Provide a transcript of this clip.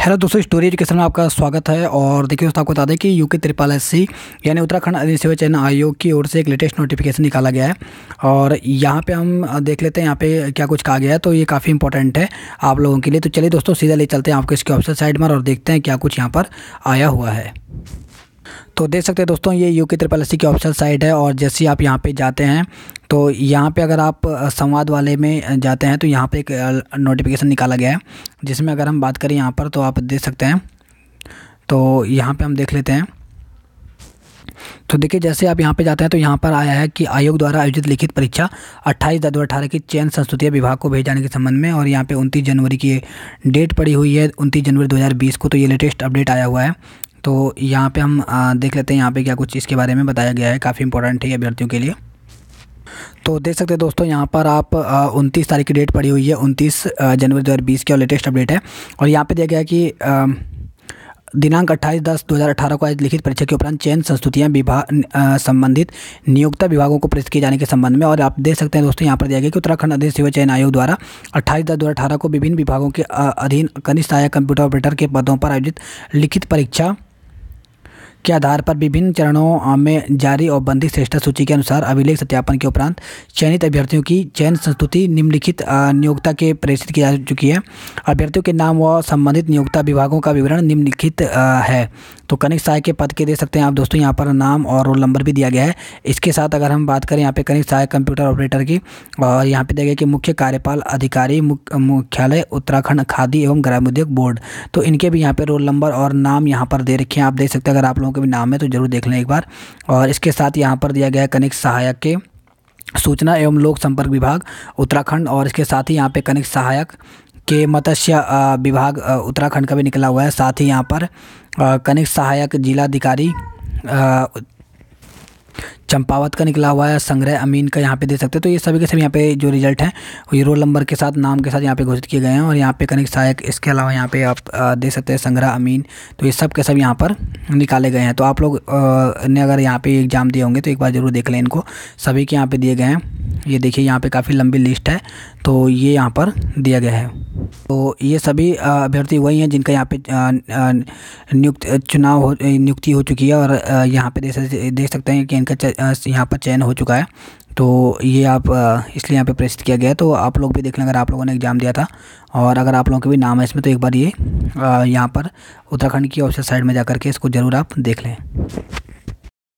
hello दोस्तों story education में आपका स्वागत है और देखिए दोस्तों आपको बता दें कि यू के त्रिपाल एस सी यानी उत्तराखंड सेवा चयन आयोग की ओर से एक लेटेस्ट नोटिफिकेशन निकाला गया है और यहाँ पे हम देख लेते हैं यहाँ पे क्या कुछ कहा गया है तो ये काफ़ी इंपॉर्टेंट है आप लोगों के लिए तो चलिए दोस्तों सीधा ले चलते हैं आपको इसके ऑप्शन साइड में और देखते हैं क्या कुछ यहाँ पर आया हुआ है तो देख सकते हैं दोस्तों ये यू के त्रिपल की ऑफिशियल साइट है और जैसे आप यहाँ पे जाते हैं तो यहाँ पे अगर आप संवाद वाले में जाते हैं तो यहाँ पे एक नोटिफिकेशन निकाला गया है जिसमें अगर हम बात करें यहाँ पर तो आप देख सकते हैं तो यहाँ पे हम देख लेते हैं तो देखिए जैसे आप यहाँ पे जाते हैं तो यहाँ पर आया है कि आयोग द्वारा आयोजित लिखित परीक्षा 28 दस दो अठारह की चयन संस्कृति विभाग को भेजाने जाने के संबंध में और यहाँ पे 29 जनवरी की डेट पड़ी हुई है 29 जनवरी 2020 को तो ये लेटेस्ट अपडेट आया हुआ है तो यहाँ पे हम देख लेते हैं यहाँ पे क्या कुछ इसके बारे में बताया गया है काफ़ी इंपॉर्टेंट है अभ्यर्थियों के लिए तो देख सकते हैं दोस्तों यहाँ पर आप उनतीस तारीख की डेट पड़ी हुई है उनतीस जनवरी दो हज़ार बीस की और लेटेस्ट अपडेट है और यहाँ पे दिया गया कि दिनांक 28 दस 2018 को आज लिखित परीक्षा के उपरांत चयन संस्तुतियाँ विभाग संबंधित नियोक्ता विभागों को प्रेस किए जाने के संबंध में और आप देख सकते हैं दोस्तों यहाँ पर दिया गया कि उत्तराखंड अधिक सेवा चयन आयोग द्वारा 28 दस 2018 को विभिन्न विभागों के अधीन कनिष्ठ सहायक कंप्यूटर ऑपरेटर के पदों पर आयोजित लिखित परीक्षा के आधार पर विभिन्न चरणों में जारी और बंदी श्रेष्ठता सूची के अनुसार अभिलेख सत्यापन के उपरांत चयनित अभ्यर्थियों की चयन संस्तुति निम्नलिखित नियोक्ता के प्रेषित की जा चुकी है अभ्यर्थियों के नाम व संबंधित नियोक्ता विभागों का विवरण निम्नलिखित है तो कनिक सहायक के पद के दे सकते हैं आप दोस्तों यहाँ पर नाम और रोल नंबर भी दिया गया है इसके साथ अगर हम बात करें यहाँ पे कनिक सहायक कंप्यूटर ऑपरेटर की और यहाँ पे दिया गया कि मुख्य कार्यपाल अधिकारी मुख्यालय उत्तराखंड खादी एवं ग्रामोद्योग बोर्ड तो इनके भी यहाँ पे रोल नंबर और नाम यहाँ पर दे रखे हैं आप देख सकते हैं अगर आप लोगों भी नाम है तो ज़रूर देख लें एक बार और इसके साथ यहाँ पर दिया गया कनिक सहायक के सूचना एवं लोक संपर्क विभाग उत्तराखंड और इसके साथ ही यहाँ पे कनिक सहायक के मत्स्य विभाग उत्तराखंड का भी निकला हुआ है साथ ही यहाँ पर कनिक सहायक जिलाधिकारी चंपावत का निकला हुआ है संग्रह अमीन का यहाँ पे दे सकते हैं तो ये सभी के सभी यहाँ पे जो रिजल्ट हैं ये रोल नंबर के साथ नाम के साथ यहाँ पे घोषित किए गए हैं और यहाँ पे कनिक सहायक इसके अलावा यहाँ पे आप दे सकते हैं संग्रह अमीन तो ये सब के सब यहाँ पर निकाले गए हैं तो आप लोग ने अगर यहाँ पर एग्ज़ाम दिए होंगे तो एक बार ज़रूर देख लें इनको सभी के यहाँ पर दिए गए हैं ये देखिए यहाँ पर काफ़ी लंबी लिस्ट है तो ये यहाँ पर दिया गया है तो ये सभी अभ्यर्थी वही हैं जिनका यहाँ पे नियुक्त चुनाव हो नियुक्ति हो चुकी है और यहाँ पे देख देख सकते हैं कि इनका यहाँ पर चयन हो चुका है तो ये आप इसलिए यहाँ पे प्रेषित किया गया है तो आप लोग भी देख लें अगर आप लोगों ने एग्ज़ाम दिया था और अगर आप लोगों के भी नाम है इसमें तो एक बार ये यहाँ पर उत्तराखंड की ऑफिस साइड में जा के इसको ज़रूर आप देख लें